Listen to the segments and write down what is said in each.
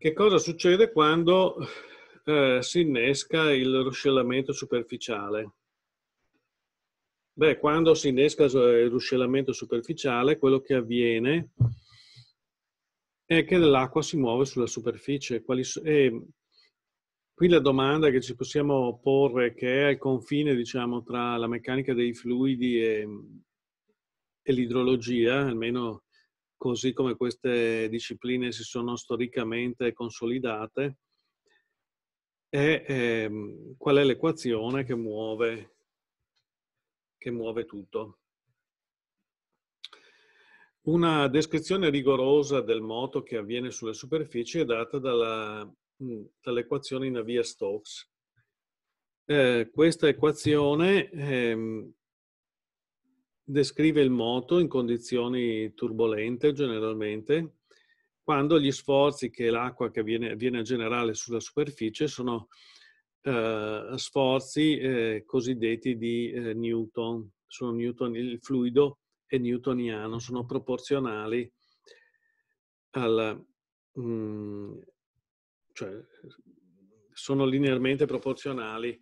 Che cosa succede quando eh, si innesca il ruscellamento superficiale? Beh, quando si innesca il ruscellamento superficiale, quello che avviene è che l'acqua si muove sulla superficie. e qui la domanda che ci possiamo porre, che è al confine diciamo, tra la meccanica dei fluidi e, e l'idrologia, almeno così come queste discipline si sono storicamente consolidate, e ehm, qual è l'equazione che muove, che muove tutto. Una descrizione rigorosa del moto che avviene sulle superfici è data dall'equazione in avia Stokes. Eh, questa equazione ehm, descrive il moto in condizioni turbolente generalmente, quando gli sforzi che l'acqua che viene, viene a generare sulla superficie sono eh, sforzi eh, cosiddetti di eh, Newton. Newton. il fluido è newtoniano, sono proporzionali al, mh, mm, cioè, sono linearmente proporzionali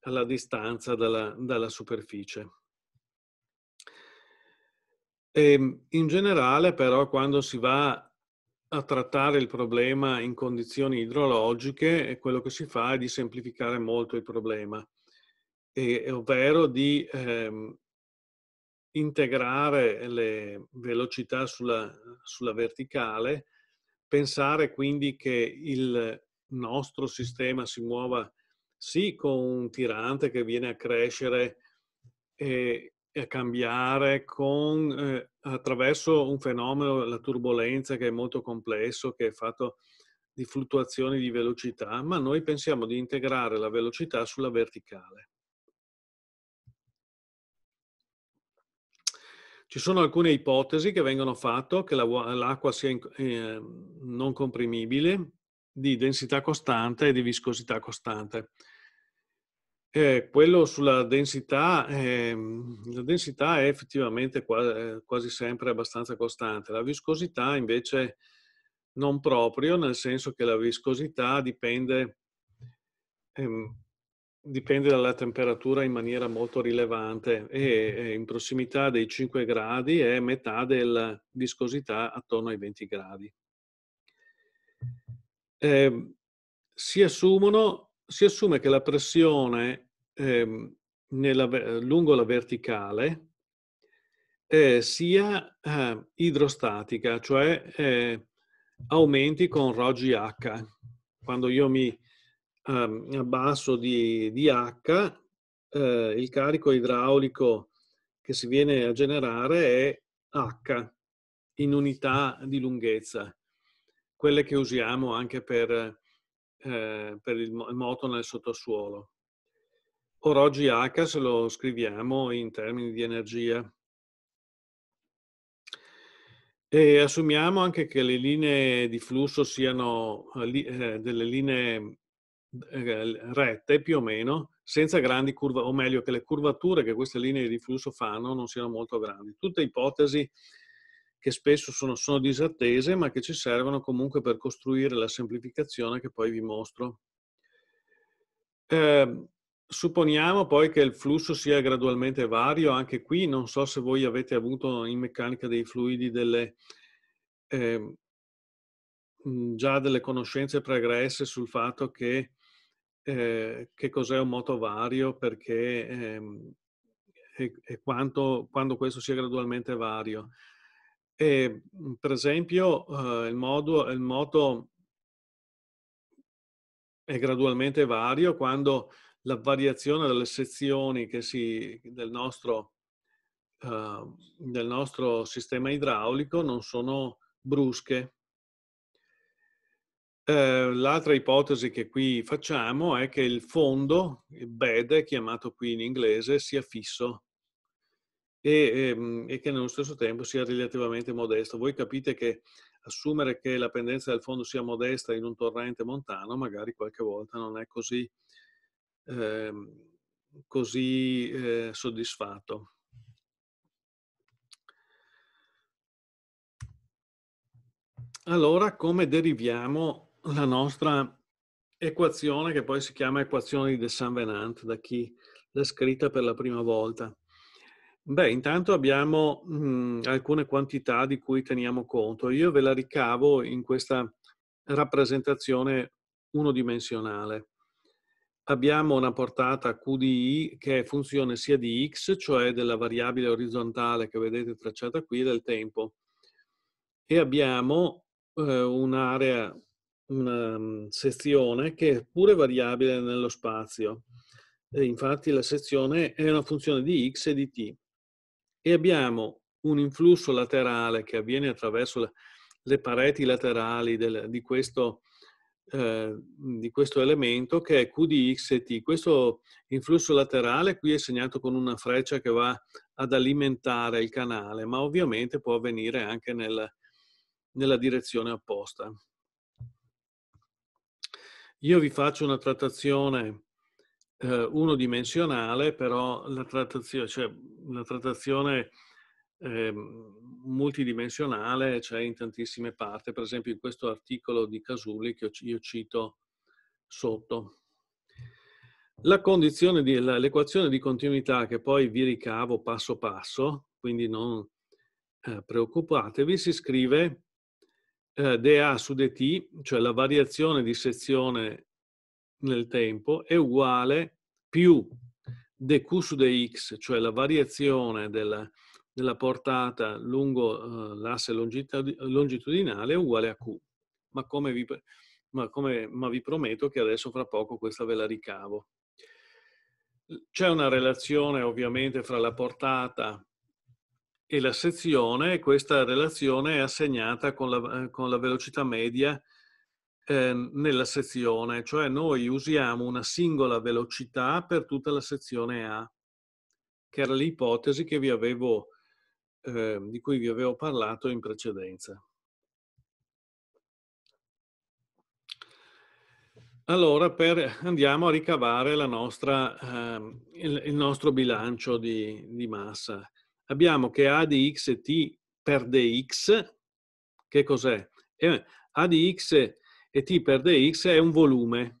alla distanza dalla, dalla superficie. E ehm, in generale però quando si va a trattare il problema in condizioni idrologiche, eh, quello che si fa è di semplificare molto il problema, e, ovvero di ehm, integrare le velocità sulla, sulla, verticale, pensare quindi che il nostro sistema si muova sì con un tirante che viene a crescere eh, cambiare con, eh, attraverso un fenomeno, la turbolenza, che è molto complesso, che è fatto di fluttuazioni di velocità, ma noi pensiamo di integrare la velocità sulla verticale. Ci sono alcune ipotesi che vengono fatte che l'acqua sia eh, non comprimibile, di densità costante e di viscosità costante. Eh, quello sulla densità, eh, la densità è effettivamente quasi, eh, quasi sempre abbastanza costante, la viscosità invece non proprio, nel senso che la viscosità dipende, ehm, dipende dalla temperatura in maniera molto rilevante e eh, in prossimità dei 5 gradi è metà della viscosità attorno ai 20 gradi. Eh, si assumono si assume che la pressione eh, nella, lungo la verticale eh, sia eh, idrostatica, cioè eh, aumenti con Rho GH. Quando io mi ehm, abbasso di, di H, eh, il carico idraulico che si viene a generare è H in unità di lunghezza, quelle che usiamo anche per eh, per il moto nel sottosuolo. Ora oggi H se lo scriviamo in termini di energia. E assumiamo anche che le linee di flusso siano eh, eh, delle linee rette più o meno, senza grandi curve, o meglio che le curvature che queste linee di flusso fanno non siano molto grandi. Tutte ipotesi che spesso sono, sono disattese ma che ci servono comunque per costruire la semplificazione che poi vi mostro. Eh, supponiamo poi che il flusso sia gradualmente vario, anche qui non so se voi avete avuto in meccanica dei fluidi delle, eh, già delle conoscenze pregresse sul fatto che, eh, che cos'è un moto vario perché, ehm, e, e quanto, quando questo sia gradualmente vario. E, mhmm, per esempio, eh, il, modo, il moto è gradualmente vario quando la variazione delle sezioni si, del, nostro, eh, del nostro sistema idraulico non sono brusche. Eh, l'altra ipotesi che qui facciamo è che il fondo, il bed, chiamato qui in inglese, sia fisso e, ehm, e che nello stesso tempo sia relativamente modesto. Voi capite che assumere che la pendenza del fondo sia modesta in un torrente montano magari qualche volta non è così, ehm, così eh, soddisfatto. Allora, come deriviamo la nostra equazione, che poi si chiama equazione di De Saint-Venant, da chi l'ha scritta per la prima volta? Beh, intanto abbiamo mh, mhmm, alcune quantità di cui teniamo conto. Io ve la ricavo in questa rappresentazione unidimensionale. Abbiamo una portata Q di I che è funzione sia di x, cioè della variabile orizzontale che vedete tracciata qui, del tempo. E abbiamo eh, un'area, una mhmm, sezione che è pure variabile nello spazio. E infatti la sezione è una funzione di x e di t e abbiamo un influsso laterale che avviene attraverso le pareti laterali del, di, questo, eh, di, questo, elemento che è Q di X e T. Questo influsso laterale qui è segnato con una freccia che va ad alimentare il canale, ma ovviamente può avvenire anche nel, nella direzione opposta. Io vi faccio una trattazione eh, unidimensionale, però la trattazione, cioè, la trattazione eh, multidimensionale c'è cioè in tantissime parti, per esempio in questo articolo di Casulli che io cito sotto. l'equazione di continuità che poi vi ricavo passo passo, quindi non eh, preoccupatevi, si scrive eh, dA su dt, cioè la variazione di sezione nel tempo è uguale più dq su dx, cioè la variazione della, della portata lungo uh, l'asse longitudinale, è uguale a q. Ma come, vi, ma, come, ma vi prometto che adesso fra poco questa ve la ricavo. C'è una relazione ovviamente fra la portata e la sezione e questa relazione è assegnata con la, eh, con la velocità media Ehm, nella sezione, cioè noi usiamo una singola velocità per tutta la sezione A, che era l'ipotesi eh, di cui vi avevo parlato in precedenza. Allora per, andiamo a ricavare nostra, eh, il, il, nostro bilancio di, di, massa. Abbiamo che A di x e t per dx, che cos'è? A di x È, e T per dx è un volume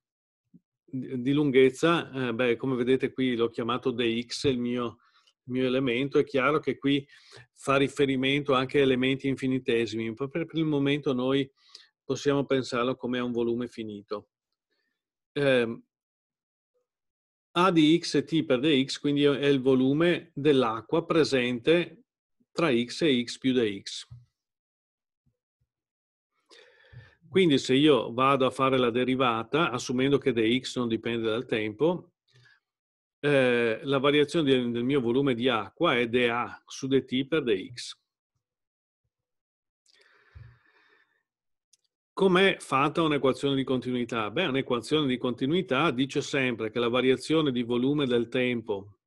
di lunghezza, eh, beh, come vedete qui l'ho chiamato dx, il mio, il mio, elemento, è chiaro che qui fa riferimento anche a elementi infinitesimi, proprio per il momento noi possiamo pensarlo come a un volume finito. Eh, a di x e t per dx, quindi è il volume dell'acqua presente tra x e x più dx. Quindi se io vado a fare la derivata, assumendo che dx non dipende dal tempo, eh, la variazione del mio volume di acqua è dA su dt per dx. Com'è fatta un'equazione di continuità? Beh, un'equazione di continuità dice sempre che la variazione di volume del tempo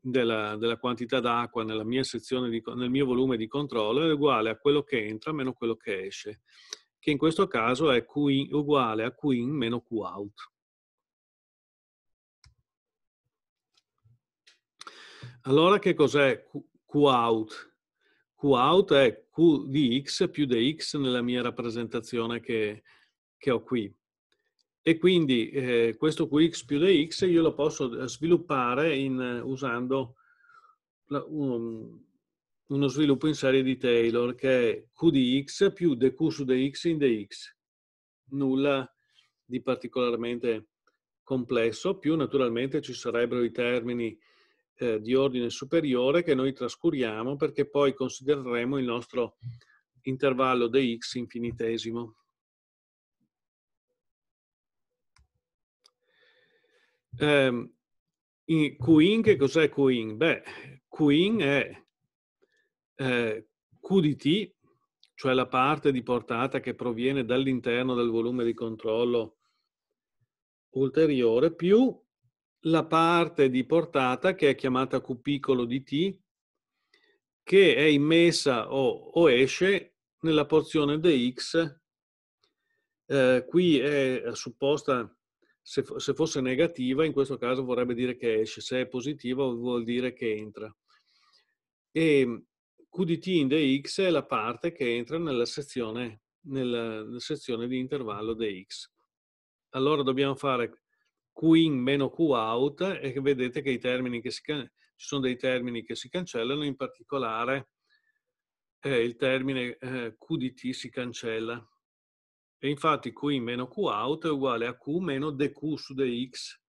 della, della quantità d'acqua nel mio volume di controllo è uguale a quello che entra meno quello che esce che in questo caso è Qin uguale a Qin meno Qout. Allora che cos'è Qout? Qout è Q di x più dx nella mia rappresentazione che, che ho qui. E quindi eh, questo Qx più dx io lo posso sviluppare in, usando la, um, uno sviluppo in serie di Taylor che è Q di X più dq su dx in dx. Nulla di particolarmente complesso, più naturalmente ci sarebbero i termini eh, di ordine superiore che noi trascuriamo perché poi considereremo il nostro intervallo dx infinitesimo. Eh, in Qin, che cos'è Qin? Beh, Qin è eh, QDT, cioè la parte di portata che proviene dall'interno del volume di controllo ulteriore, più la parte di portata che è chiamata Q piccolo di T, che è immessa o, o esce nella porzione dx. Eh, qui è supposta, se, se fosse negativa, in questo caso vorrebbe dire che esce, se è positiva vuol dire che entra. E QDT in dx è la parte che entra nella sezione, nella, sezione di intervallo dx. Allora dobbiamo fare Q in meno Q out e vedete che, che si, ci sono dei termini che si cancellano, in particolare eh, il termine eh, QDT si cancella. E infatti Q in meno Q out è uguale a Q meno dQ su dx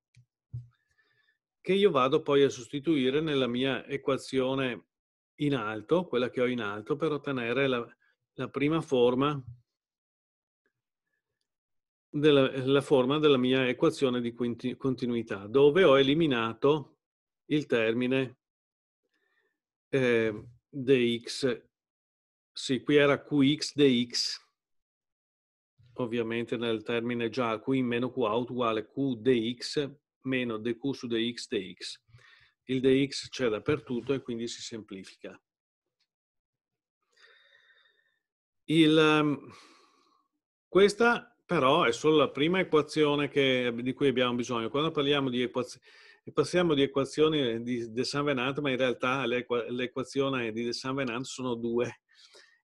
che io vado poi a sostituire nella mia equazione in alto, quella che ho in alto, per ottenere la, la prima forma della, la forma della mia equazione di continuità, dove ho eliminato il termine eh, dx. Sì, qui era qx dx, ovviamente nel termine già qui meno qa uguale q dx meno dq su dx dx il dx c'è dappertutto e quindi si semplifica. Il, ehm, questa però è solo la prima equazione che, di cui abbiamo bisogno. Quando parliamo di equazioni, passiamo di equazioni di De San Venant, ma in realtà l'equazione di De San Venant sono due.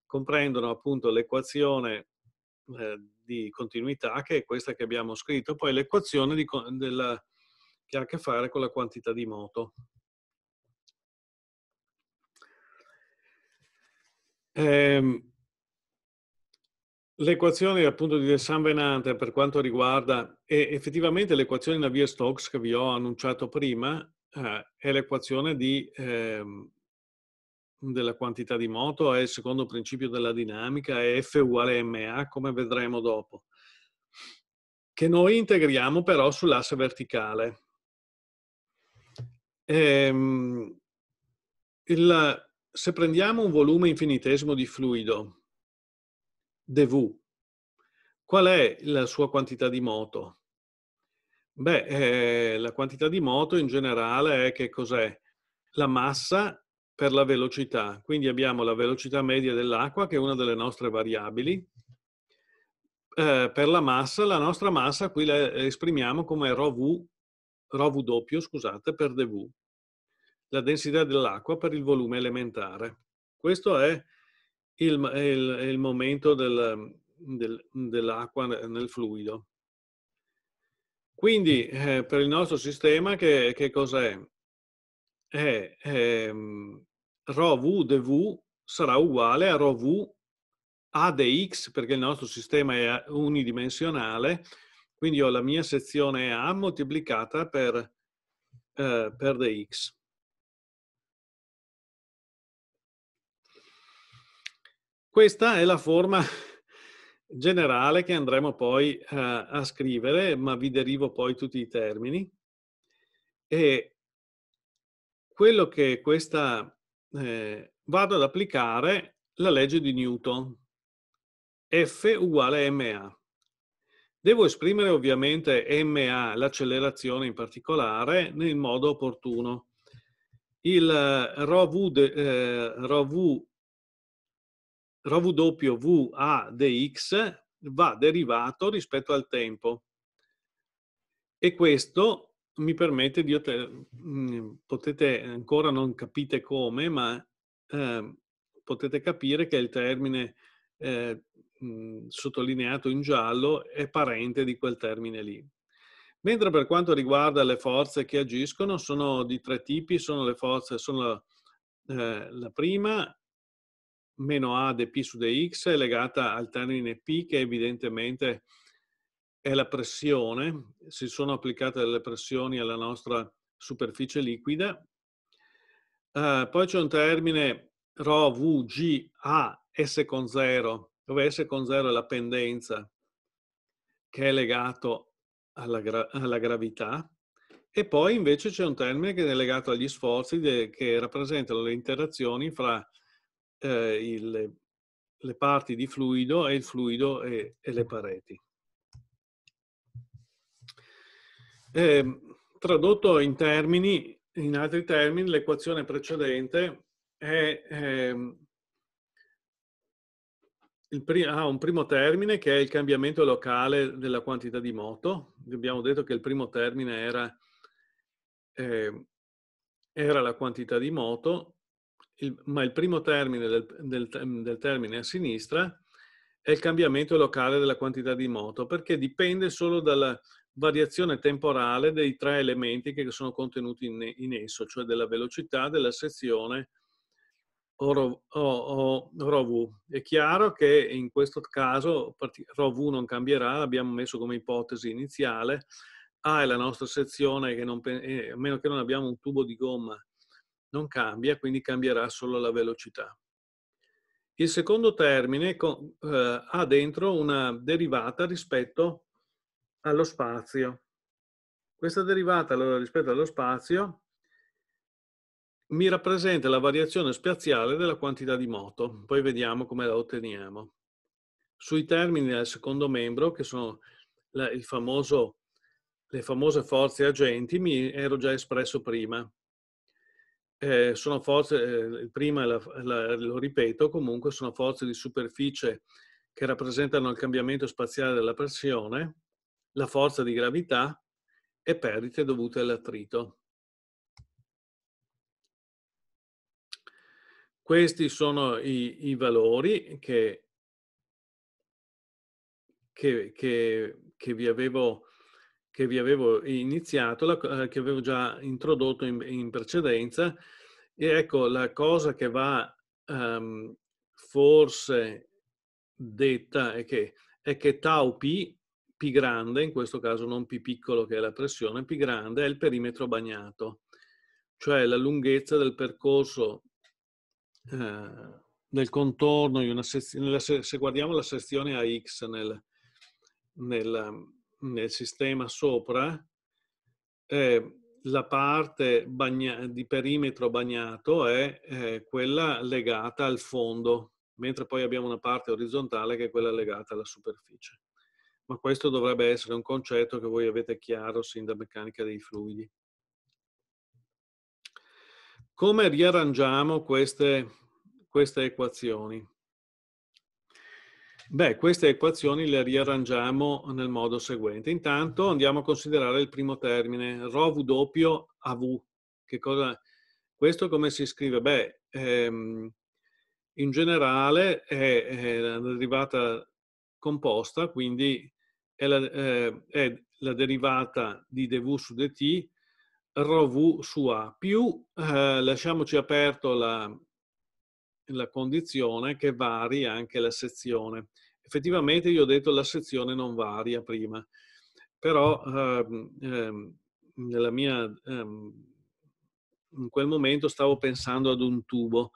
Comprendono appunto l'equazione eh, di continuità, che è questa che abbiamo scritto, poi l'equazione della che ha a che fare con la quantità di moto. Ehm, le appunto di De San Venante per quanto riguarda effettivamente l'equazione di Navier-Stokes che vi ho annunciato prima eh, è l'equazione eh, della quantità di moto, è il secondo principio della dinamica, è F uguale MA come vedremo dopo, che noi integriamo però sull'asse verticale. Ehm, il, se prendiamo un volume infinitesimo di fluido, dV, qual è la sua quantità di moto? Beh, eh, la quantità di moto in generale è che cos'è? La massa per la velocità. Quindi abbiamo la velocità media dell'acqua, che è una delle nostre variabili. Eh, per la massa, la nostra massa qui la esprimiamo come ρV Rho V doppio, scusate, per dV, la densità dell'acqua per il volume elementare. Questo è il, il, il momento del, del, dell'acqua nel fluido. Quindi eh, per il nostro sistema che, che cos'è? È, è, ehm, rho v dv sarà uguale a rho v a dx, perché il nostro sistema è unidimensionale, quindi ho la mia sezione A moltiplicata per, eh, per dx. Questa è la forma generale che andremo poi eh, a scrivere, ma vi derivo poi tutti i termini. E quello che questa... Eh, vado ad applicare la legge di Newton, F uguale MA. Devo esprimere ovviamente MA, l'accelerazione in particolare, nel modo opportuno. Il ROV, eh, ROV, eh, ROV A dx va derivato rispetto al tempo e questo mi permette di mm, potete ancora non capite come, ma eh, potete capire che il termine eh, mh, mhmm, sottolineato in giallo è parente di quel termine lì. Mentre per quanto riguarda le forze che agiscono, sono di tre tipi, sono le forze, sono eh, la prima, meno A de P su dx, è legata al termine P che evidentemente è la pressione, si sono applicate delle pressioni alla nostra superficie liquida. Eh, poi c'è un termine ρ, V, G, A, S con 0, dove S con 0 è la pendenza che è legato alla, gra alla gravità e poi invece c'è un termine che è legato agli sforzi che rappresentano le interazioni fra eh, il, le parti di fluido e il fluido e, e le pareti. Eh, tradotto in, termini, in altri termini, l'equazione precedente è, eh, ha ah, un primo termine che è il cambiamento locale della quantità di moto. Abbiamo detto che il primo termine era, eh, era la quantità di moto, il, ma il primo termine del, del, del termine a sinistra è il cambiamento locale della quantità di moto, perché dipende solo dalla variazione temporale dei tre elementi che sono contenuti in, in esso, cioè della velocità, della sezione o, È chiaro che in questo caso Rho V non cambierà, l'abbiamo messo come ipotesi iniziale. A ah, è la nostra sezione, che non, eh, a meno che non abbiamo un tubo di gomma, non cambia, quindi cambierà solo la velocità. Il secondo termine eh, ha dentro una derivata rispetto allo spazio. Questa derivata allora rispetto allo spazio mi rappresenta la variazione spaziale della quantità di moto. Poi vediamo come la otteniamo. Sui termini del secondo membro, che sono la, famoso, le famose forze agenti, mi ero già espresso prima. Eh, sono forze, eh, prima la, la, lo ripeto, comunque sono forze di superficie che rappresentano il cambiamento spaziale della pressione, la forza di gravità e perdite dovute all'attrito. Questi sono i, i valori che, che, che, che, vi avevo, che vi avevo iniziato, eh, che avevo già introdotto in, in precedenza. E ecco, la cosa che va um, forse detta è che, è che tau p, p grande, in questo caso non p piccolo che è la pressione, p grande è il perimetro bagnato, cioè la lunghezza del percorso eh, del contorno, nella, se, se, guardiamo la sezione AX nel, nel, nel sistema sopra, eh, la parte bagna, di perimetro bagnato è eh, quella legata al fondo, mentre poi abbiamo una parte orizzontale che è quella legata alla superficie. Ma questo dovrebbe essere un concetto che voi avete chiaro sin da meccanica dei fluidi. Come riarrangiamo queste, queste equazioni? Beh, queste equazioni le riarrangiamo nel modo seguente. Intanto andiamo a considerare il primo termine, rho v doppio Cosa, questo come si scrive? Beh, ehm, in generale è, è, la derivata composta, quindi è la, eh, è la derivata di dv su dt ροβού su A, più eh, lasciamoci aperto la, la condizione che varia anche la sezione. Effettivamente io ho detto la sezione non varia prima, però ehm, ehm, nella mia, ehm, in quel momento stavo pensando ad un tubo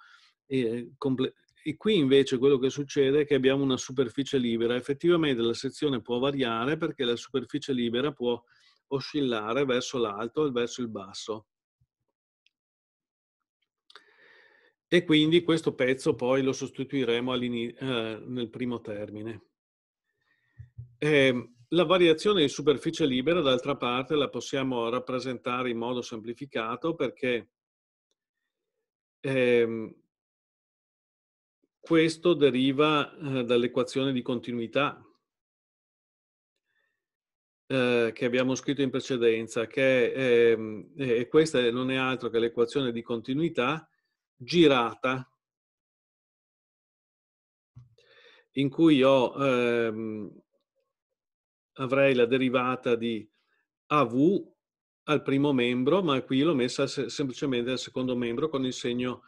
e, eh, e, qui invece quello che succede è che abbiamo una superficie libera. Effettivamente la sezione può variare perché la superficie libera può oscillare verso l'alto e verso il basso. E quindi questo pezzo poi lo sostituiremo eh, nel primo termine. Eh, la variazione di superficie libera, d'altra parte, la possiamo rappresentare in modo semplificato perché eh, questo deriva eh, dall'equazione di continuità eh, che abbiamo scritto in precedenza, che eh, e questa non è altro che l'equazione di continuità girata, in cui io ehm, avrei la derivata di AV al primo membro, ma qui l'ho messa semplicemente al secondo membro con, segno,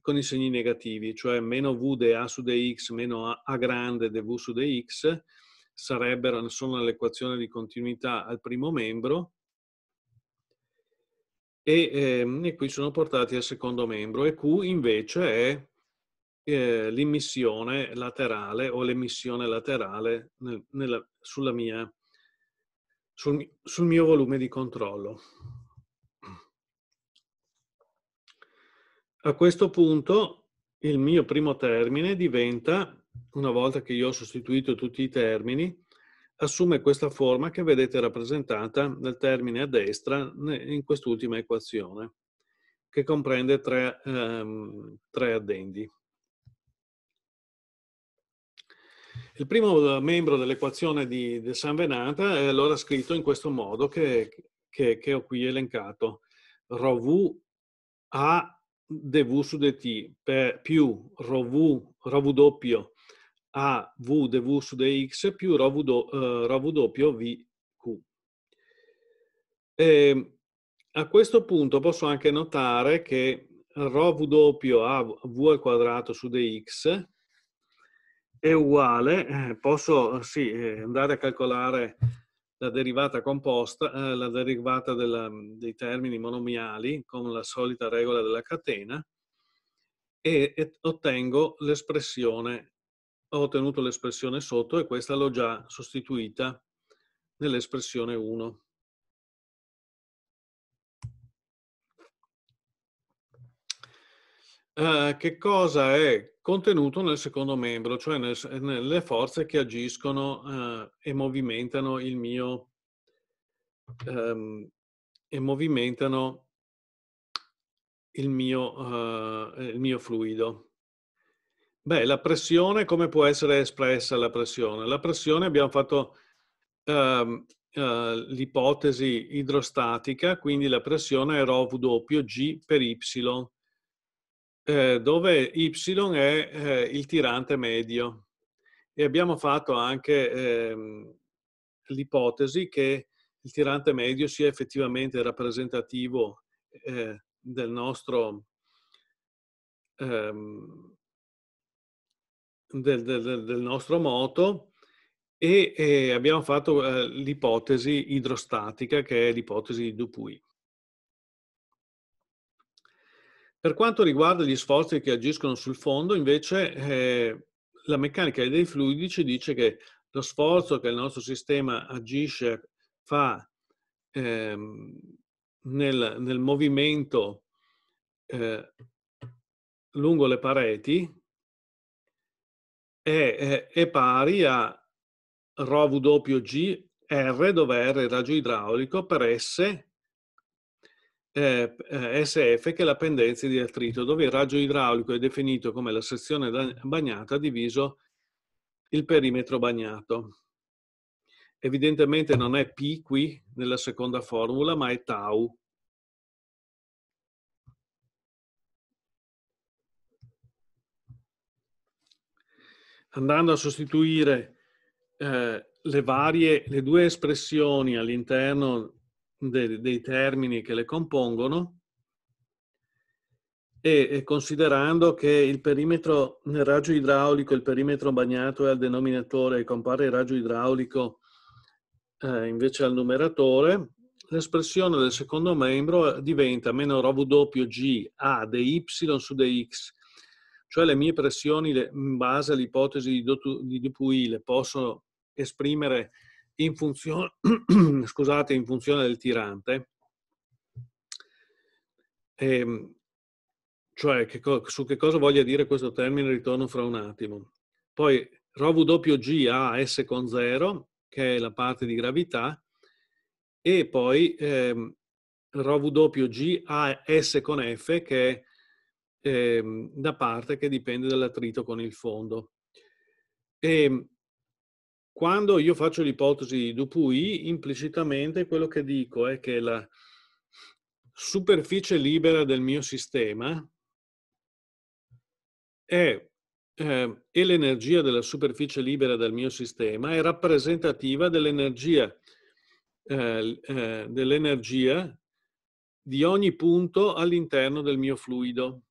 con i segni negativi, cioè meno V de A su dx meno A grande de V su dx, sarebbero sono nell'equazione di continuità al primo membro e, ehm, e, qui sono portati al secondo membro e Q invece è eh, l'immissione laterale o l'emissione laterale nel, nella, sulla mia, sul, sul mio volume di controllo. A questo punto il mio primo termine diventa una volta che io ho sostituito tutti i termini, assume questa forma che vedete rappresentata nel termine a destra in quest'ultima equazione, che comprende tre, ehm, tre addendi. Il primo eh, membro dell'equazione di De San Venata è allora scritto in questo modo che, che, che ho qui elencato. Rho V A dV su dt per, più Rho V, Rho W doppio a V dV su dx più Rho V, eh, doppio VQ. Ehm, a questo punto posso anche notare che Rho V doppio a V al quadrato su dx è uguale, eh, posso eh, sì, andare a calcolare la derivata composta, la derivata della, dei termini monomiali con la solita regola della catena e ottengo l'espressione ho ottenuto l'espressione sotto e questa l'ho già sostituita nell'espressione 1. Uh, eh, che cosa è contenuto nel secondo membro, cioè nel, nelle forze che agiscono uh, e movimentano il mio um, e movimentano il mio, uh, il mio fluido. Beh, la pressione, come può essere espressa la pressione? La pressione abbiamo fatto ehm, eh, l'ipotesi idrostatica, quindi la pressione è rho W G per Y, eh, dove Y è eh, il tirante medio. E abbiamo fatto anche ehm, l'ipotesi che il tirante medio sia effettivamente rappresentativo eh, del nostro... Ehm, del, del, del nostro moto e, e abbiamo fatto eh, l'ipotesi idrostatica che è l'ipotesi di Dupuy. Per quanto riguarda gli sforzi che agiscono sul fondo, invece, eh, la meccanica dei fluidi ci dice che lo sforzo che il nostro sistema agisce fa eh, nel, nel, movimento eh, lungo le pareti è, è, è pari a ρWg R dove R è il raggio idraulico per S, eh, eh SF che è la pendenza di attrito, dove il raggio idraulico è definito come la sezione bagnata diviso il perimetro bagnato. Evidentemente non è P qui nella seconda formula, ma è tau. andando a sostituire eh, le varie, le due espressioni all'interno de, dei termini che le compongono e, e, considerando che il perimetro nel raggio idraulico, il perimetro bagnato è al denominatore e compare il raggio idraulico eh, invece al numeratore, l'espressione del secondo membro diventa meno rho W G A dy su dx cioè le mie pressioni le, in base all'ipotesi di Dupuy le posso esprimere in funzione, scusate, in funzione del tirante, e, ehm, cioè che, su che cosa voglia dire questo termine ritorno fra un attimo. Poi Rho WG ha S con 0, che è la parte di gravità, e poi eh, Rho WG ha S con F, che è eh, da parte che dipende dall'attrito con il fondo. E ehm, quando io faccio l'ipotesi di Dupuy, implicitamente quello che dico è che la superficie libera del mio sistema è, eh, e l'energia della superficie libera del mio sistema è rappresentativa dell'energia eh, eh, dell di ogni punto all'interno del mio fluido.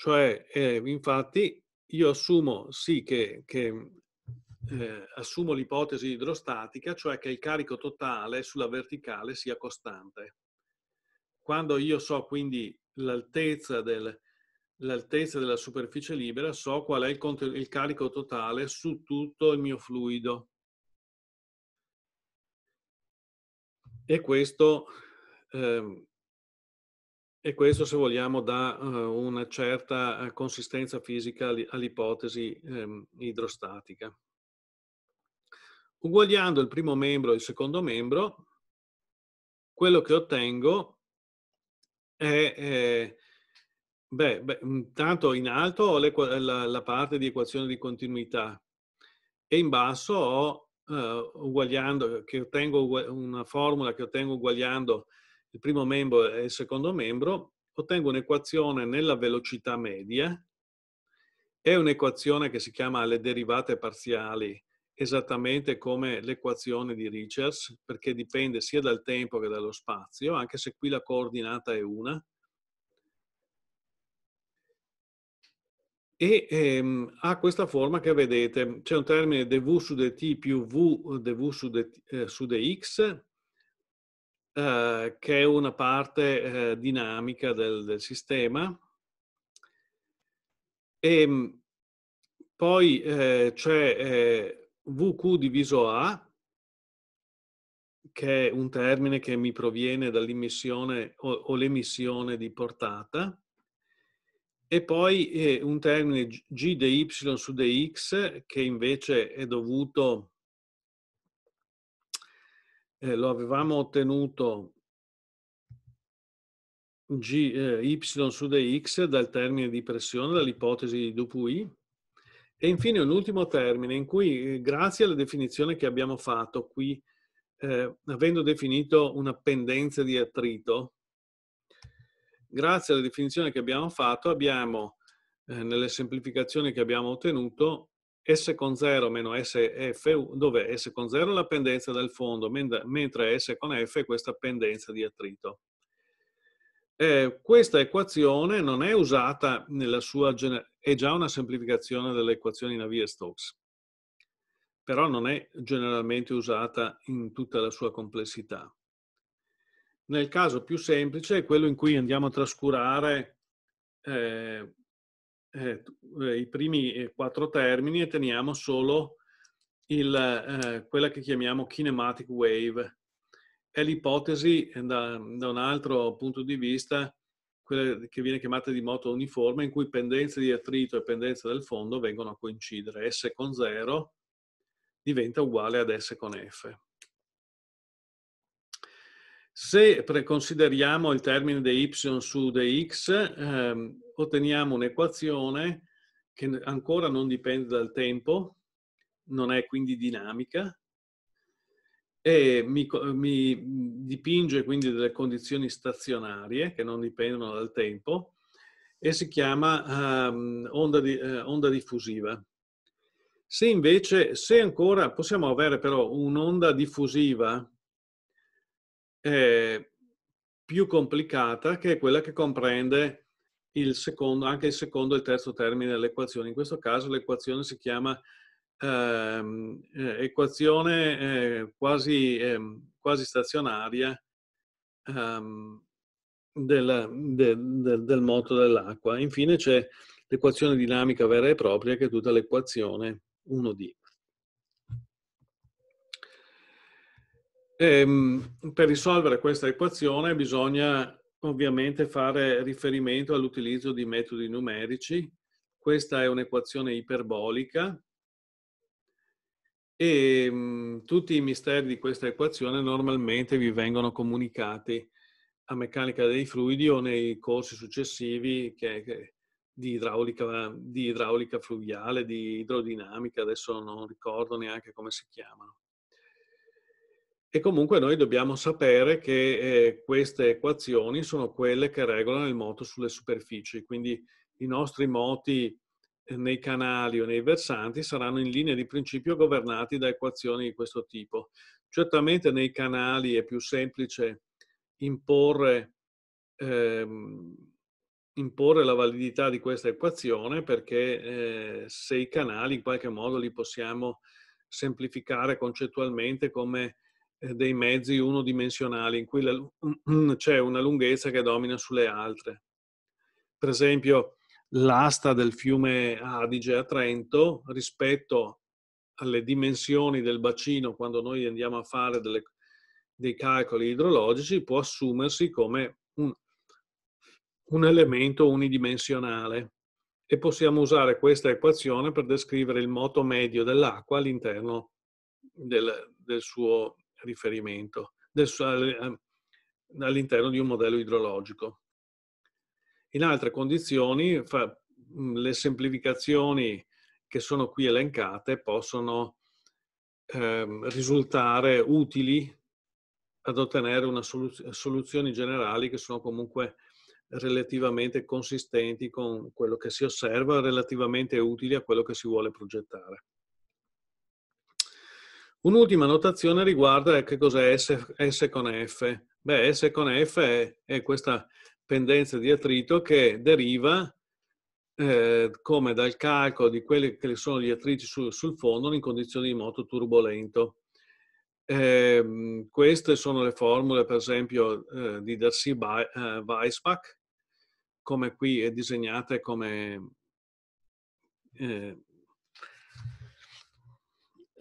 Cioè, eh, infatti, io assumo sì che, che mm, eh, assumo l'ipotesi idrostatica, cioè che il carico totale sulla verticale sia costante. Quando io so quindi l'altezza, del, l'altezza della superficie libera, so qual è il, il carico totale su tutto il mio fluido. E questo eh, e questo, se vogliamo, dà eh, una certa eh, consistenza fisica all'ipotesi ehm, idrostatica. Uguagliando il primo membro e il secondo membro, quello che ottengo è, è eh, beh, beh, intanto in alto ho la, la, parte di equazione di continuità e in basso ho, eh, uguagliando, che ottengo una formula che ottengo uguagliando il primo membro e il secondo membro, ottengo un'equazione nella velocità media è un'equazione che si chiama le derivate parziali, esattamente come l'equazione di Richards, perché dipende sia dal tempo che dallo spazio, anche se qui la coordinata è una. E ehm, ha questa forma che vedete, c'è un termine dv su dt più v dv su, d, eh, su dx eh, che è una parte eh, dinamica del, del, sistema. E ehm, poi eh, c'è eh, VQ diviso A, che è un termine che mi proviene dall'immissione o, o l'emissione di portata, e poi eh, un termine G dy su dx che invece è dovuto eh, lo avevamo ottenuto G, eh, y su dx dal termine di pressione, dall'ipotesi di Dupuy, e infine un ultimo termine in cui, eh, grazie alla definizione che abbiamo fatto qui, eh, avendo definito una pendenza di attrito, grazie alla definizione che abbiamo fatto, abbiamo, eh, nelle semplificazioni che abbiamo ottenuto, S0 con meno SF, dove S con 0 è la pendenza del fondo, mentre S con F è questa pendenza di attrito. Eh, questa equazione non è usata nella sua è già una semplificazione delle equazioni Navier-Stokes, però non è generalmente usata in tutta la sua complessità. Nel caso più semplice è quello in cui andiamo a trascurare eh, eh, eh, i primi eh, quattro termini e teniamo solo il, eh, quella che chiamiamo kinematic wave. È l'ipotesi, eh, da, da, un altro punto di vista, quella che viene chiamata di moto uniforme, in cui pendenze di attrito e pendenze del fondo vengono a coincidere. S con 0 diventa uguale ad S con F. Se consideriamo il termine di y su dx, ehm, otteniamo un'equazione che ancora non dipende dal tempo, non è quindi dinamica, e mi, mi, dipinge quindi delle condizioni stazionarie che non dipendono dal tempo e si chiama um, onda, di, uh, onda, diffusiva. Se invece, se ancora possiamo avere però un'onda diffusiva eh, più complicata che è quella che comprende il secondo, anche il secondo e il terzo termine dell'equazione. In questo caso l'equazione si chiama ehm, eh, equazione eh, quasi, ehm, quasi, stazionaria ehm, della, de, de, del moto dell'acqua. Infine c'è l'equazione dinamica vera e propria che è tutta l'equazione 1D. E, ehm, per risolvere questa equazione bisogna ovviamente fare riferimento all'utilizzo di metodi numerici. Questa è un'equazione iperbolica e ehm, mh, tutti i misteri di questa equazione normalmente vi vengono comunicati a meccanica dei fluidi o nei corsi successivi che, che, di, idraulica, di idraulica fluviale, di idrodinamica, adesso non ricordo neanche come si chiamano. E comunque noi dobbiamo sapere che eh, queste equazioni sono quelle che regolano il moto sulle superfici, quindi i nostri moti eh, nei canali o nei versanti saranno in linea di principio governati da equazioni di questo tipo. Certamente nei canali è più semplice imporre, ehm, imporre la validità di questa equazione perché eh, se i canali in qualche modo li possiamo semplificare concettualmente come eh, dei mezzi unidimensionali in cui la, c'è una lunghezza che domina sulle altre. Per esempio, l'asta del fiume Adige a Trento rispetto alle dimensioni del bacino quando noi andiamo a fare delle, dei calcoli idrologici può assumersi come un, un elemento unidimensionale e possiamo usare questa equazione per descrivere il moto medio dell'acqua all'interno del, del suo riferimento ehm, all'interno di un modello idrologico. In altre condizioni, le semplificazioni che sono qui elencate possono ehm, risultare utili ad ottenere una soluzioni generali che sono comunque relativamente consistenti con quello che si osserva, relativamente utili a quello che si vuole progettare. Un'ultima notazione riguarda eh, che cos'è S, S, con F. Beh, S con F è, è questa pendenza di attrito che deriva eh, come dal calcolo di quelli che sono gli attriti sul, sul fondo in condizioni di moto turbolento. Eh, queste sono le formule, per esempio, eh, di Darcy eh, Weisbach, come qui è disegnata come eh,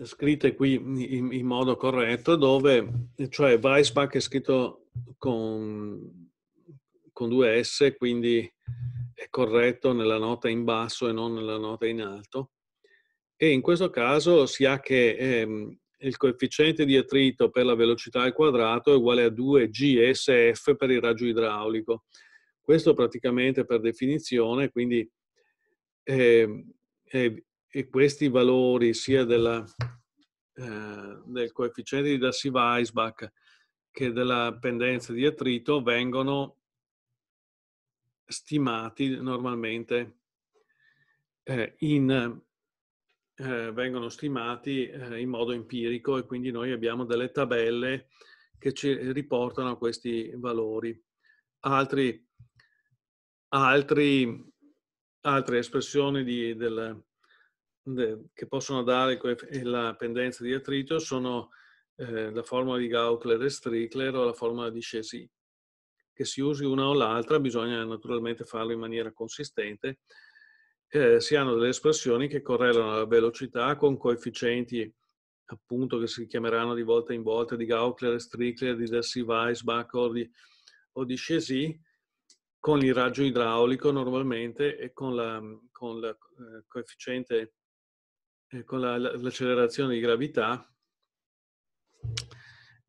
scritte qui in, in modo corretto, dove cioè Weisbach è scritto con, con due S, quindi è corretto nella nota in basso e non nella nota in alto. E in questo caso si ha che ehm, il coefficiente di attrito per la velocità al quadrato è uguale a 2gsf per il raggio idraulico. Questo praticamente per definizione, quindi eh, è, e questi valori sia della, eh, del coefficiente di Dassi-Weisbach che della pendenza di attrito vengono stimati normalmente eh, in, eh, vengono stimati eh, in modo empirico e quindi noi abbiamo delle tabelle che ci riportano questi valori. Altri, altri, altre espressioni di, del, che possono dare eh, la pendenza di attrito sono eh, la formula di Gaukler e Strickler o la formula di Chesi. Che si usi una o l'altra bisogna naturalmente farlo in maniera consistente. Eh, si hanno delle espressioni che correlano alla velocità con coefficienti appunto che si chiameranno di volta in volta di Gaukler e Strickler, di Darcy Weisbach o di, o di Chesi, con il raggio idraulico normalmente e con, la, con il eh, coefficiente eh, con la, l'accelerazione di gravità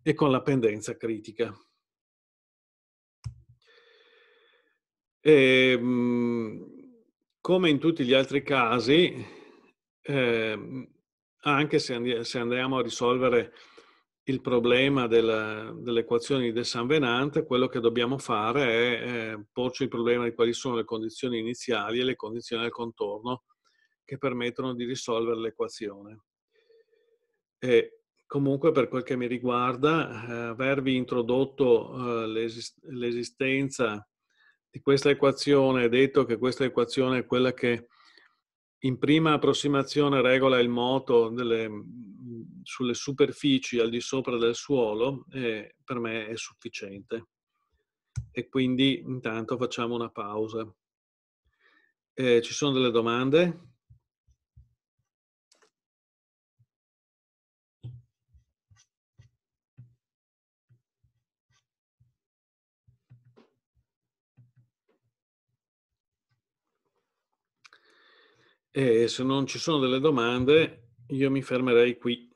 e con la pendenza critica. E, ehm, come in tutti gli altri casi, eh, anche se, and- se, andiamo a risolvere il problema della, delle equazioni del San Venant, quello che dobbiamo fare è eh, porci il problema di quali sono le condizioni iniziali e le condizioni al contorno che permettono di risolvere l'equazione. E comunque per quel che mi riguarda, eh, avervi introdotto eh, l'esist- l'esistenza di questa equazione, detto che questa equazione è quella che in prima approssimazione regola il moto delle, mm, sulle superfici al di sopra del suolo, eh, per me è sufficiente. E quindi intanto facciamo una pausa. Eh, ci sono delle domande? E se non ci sono delle domande, io mi fermerei qui.